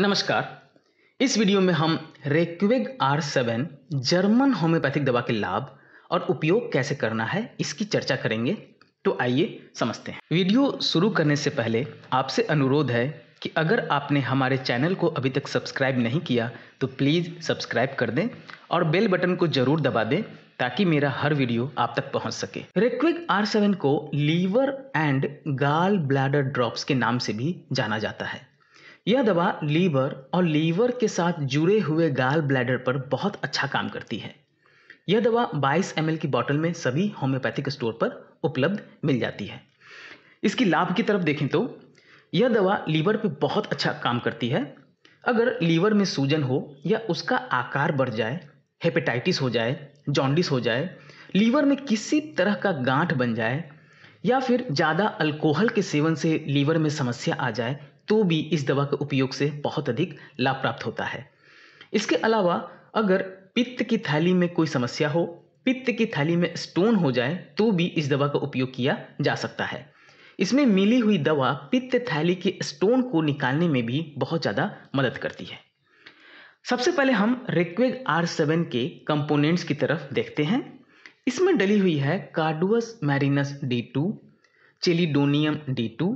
नमस्कार इस वीडियो में हम Reckeweg R seven German homeopathic दवा के लाभ और उपयोग कैसे करना है इसकी चर्चा करेंगे तो आइए समझते हैं वीडियो शुरू करने से पहले आपसे अनुरोध है कि अगर आपने हमारे चैनल को अभी तक सब्सक्राइब नहीं किया तो प्लीज़ सब्सक्राइब कर दें और बेल बटन को ज़रूर दबा दें ताकि मेरा हर वीडियो आप तक पहुंच सके रेक्विक आर सेवन को liver and gall bladder drops के नाम से भी जाना जाता है यह दवा लीवर और लीवर के साथ जुड़े हुए गाल ब्लैडर पर बहुत अच्छा काम करती है यह दवा 22 एम की बोतल में सभी होम्योपैथिक स्टोर पर उपलब्ध मिल जाती है इसकी लाभ की तरफ देखें तो यह दवा लीवर पर बहुत अच्छा काम करती है अगर लीवर में सूजन हो या उसका आकार बढ़ जाए हेपेटाइटिस हो जाए जॉन्डिस हो जाए लीवर में किसी तरह का गांठ बन जाए या फिर ज़्यादा अल्कोहल के सेवन से लीवर में समस्या आ जाए तो भी इस दवा के उपयोग से बहुत अधिक लाभ प्राप्त होता है इसके अलावा अगर पित्त की थैली में कोई समस्या हो पित्त की थैली में स्टोन हो जाए तो भी इस दवा का उपयोग किया जा सकता है इसमें मिली हुई दवा पित्त थैली के स्टोन को निकालने में भी बहुत ज़्यादा मदद करती है सबसे पहले हम रिक्वेग आर सेवन के कंपोनेंट्स की तरफ देखते हैं इसमें डली हुई है carduus marinus D two chelidonium D two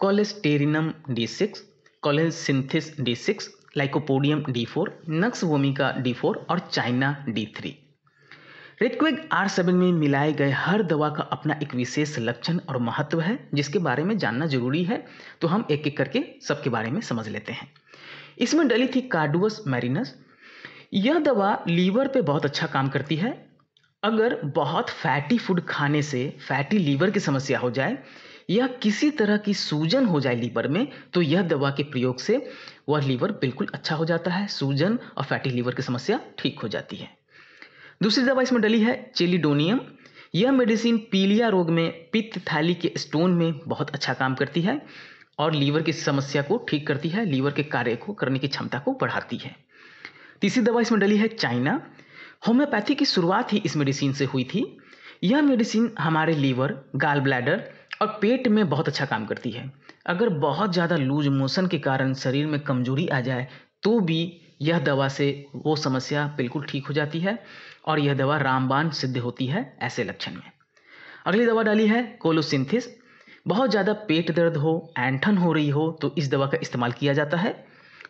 cholesterinum D six colocynthis D six lycopodium D four nux vomica D four और China D three Reckeweg R seven में मिलाए गए हर दवा का अपना एक विशेष लक्षण और महत्व है जिसके बारे में जानना जरूरी है तो हम एक एक करके सबके बारे में समझ लेते हैं इसमें डली थी कार्डुअस मैरिनस यह दवा लीवर पे बहुत अच्छा काम करती है अगर बहुत फैटी फूड खाने से फैटी लीवर की समस्या हो जाए या किसी तरह की सूजन हो जाए लीवर में तो यह दवा के प्रयोग से वह लीवर बिल्कुल अच्छा हो जाता है सूजन और फैटी लीवर की समस्या ठीक हो जाती है दूसरी दवा इसमें डली है चेलीडोनियम यह मेडिसिन पीलिया रोग में पित्त थैली के स्टोन में बहुत अच्छा काम करती है और लीवर की समस्या को ठीक करती है लीवर के कार्य को करने की क्षमता को बढ़ाती है तीसरी दवा इसमें डली है चाइना होम्योपैथी की शुरुआत ही इस मेडिसिन से हुई थी यह मेडिसिन हमारे लीवर गाल ब्लैडर और पेट में बहुत अच्छा काम करती है अगर बहुत ज़्यादा लूज मोशन के कारण शरीर में कमजोरी आ जाए तो भी यह दवा से वो समस्या बिल्कुल ठीक हो जाती है और यह दवा रामबान सिद्ध होती है ऐसे लक्षण में अगली दवा डाली है कोलोसिंथिस बहुत ज़्यादा पेट दर्द हो एंठन हो रही हो तो इस दवा का इस्तेमाल किया जाता है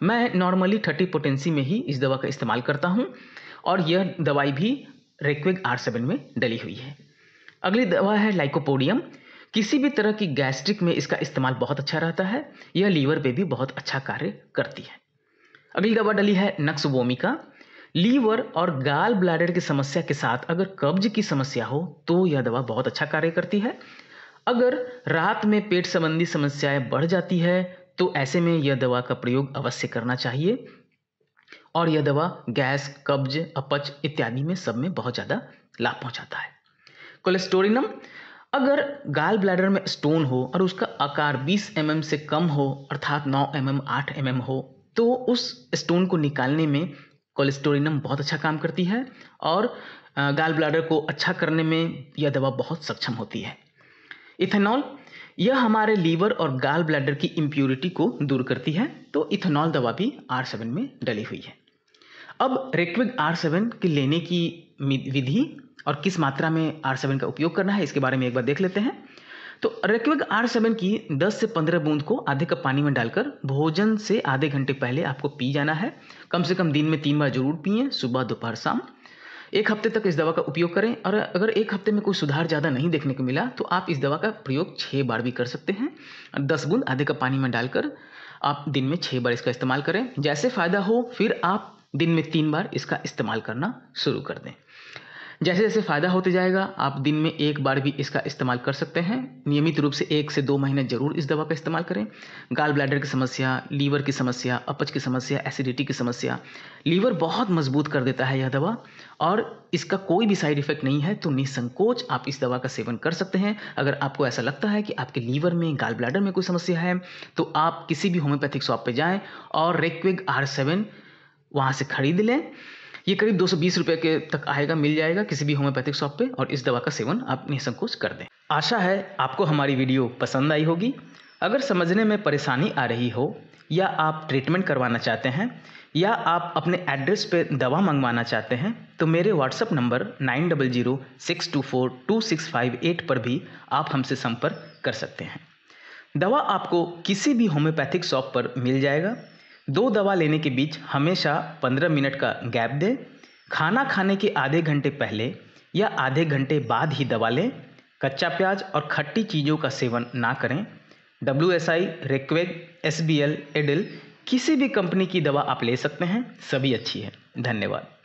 मैं नॉर्मली थर्टी पोटेंसी में ही इस दवा का इस्तेमाल करता हूँ और यह दवाई भी रेक्विग आर सेवन में डली हुई है अगली दवा है लाइकोपोडियम किसी भी तरह की गैस्ट्रिक में इसका इस्तेमाल बहुत अच्छा रहता है यह लीवर पे भी बहुत अच्छा कार्य करती है अगली दवा डली है नक्सवोमिका लीवर और गाल ब्लैडर की समस्या के साथ अगर कब्ज की समस्या हो तो यह दवा बहुत अच्छा कार्य करती है अगर रात में पेट संबंधी समस्याएं बढ़ जाती है तो ऐसे में यह दवा का प्रयोग अवश्य करना चाहिए और यह दवा गैस कब्ज अपच इत्यादि में सब में बहुत ज़्यादा लाभ पहुंचाता है कोलेस्टोरिनम अगर गाल ब्लैडर में स्टोन हो और उसका आकार 20 एम mm से कम हो अर्थात 9 एम mm, 8 एम mm हो तो उस स्टोन को निकालने में कोलेस्टोरिनम बहुत अच्छा काम करती है और गाल ब्लैडर को अच्छा करने में यह दवा बहुत सक्षम होती है इथेनॉल यह हमारे लीवर और गाल ब्लैडर की इम्प्योरिटी को दूर करती है तो इथेनॉल दवा भी आर सेवन में डली हुई है अब रेक्विक आर सेवन के लेने की विधि और किस मात्रा में आर सेवन का उपयोग करना है इसके बारे में एक बार देख लेते हैं तो रेक्विक आर सेवन की 10 से 15 बूंद को आधे कप पानी में डालकर भोजन से आधे घंटे पहले आपको पी जाना है कम से कम दिन में तीन बार जरूर पिए सुबह दोपहर शाम एक हफ्ते तक इस दवा का उपयोग करें और अगर एक हफ्ते में कोई सुधार ज़्यादा नहीं देखने को मिला तो आप इस दवा का प्रयोग छः बार भी कर सकते हैं दस बूंद आधे कप पानी में डालकर आप दिन में छः बार इसका इस्तेमाल करें जैसे फ़ायदा हो फिर आप दिन में तीन बार इसका इस्तेमाल करना शुरू कर दें जैसे जैसे फ़ायदा होते जाएगा आप दिन में एक बार भी इसका इस्तेमाल कर सकते हैं नियमित रूप से एक से दो महीने ज़रूर इस दवा का इस्तेमाल करें गाल ब्लैडर की समस्या लीवर की समस्या अपच की समस्या एसिडिटी की समस्या लीवर बहुत मजबूत कर देता है यह दवा और इसका कोई भी साइड इफेक्ट नहीं है तो निसंकोच आप इस दवा का सेवन कर सकते हैं अगर आपको ऐसा लगता है कि आपके लीवर में गाल ब्लैडर में कोई समस्या है तो आप किसी भी होम्योपैथिक शॉप पर जाएँ और रेक्विग आर सेवन वहाँ से ख़रीद लें ये करीब दो सौ के तक आएगा मिल जाएगा किसी भी होम्योपैथिक शॉप पे और इस दवा का सेवन आप निसंकोच कर दें आशा है आपको हमारी वीडियो पसंद आई होगी अगर समझने में परेशानी आ रही हो या आप ट्रीटमेंट करवाना चाहते हैं या आप अपने एड्रेस पे दवा मंगवाना चाहते हैं तो मेरे WhatsApp number nine double zero six two four two six five eight पर भी आप हमसे संपर्क कर सकते हैं दवा आपको किसी भी होम्योपैथिक शॉप पर मिल जाएगा दो दवा लेने के बीच हमेशा 15 मिनट का गैप दें खाना खाने के आधे घंटे पहले या आधे घंटे बाद ही दवा लें कच्चा प्याज और खट्टी चीज़ों का सेवन ना करें W S I Reckeweg S B L Adel किसी भी कंपनी की दवा आप ले सकते हैं सभी अच्छी है धन्यवाद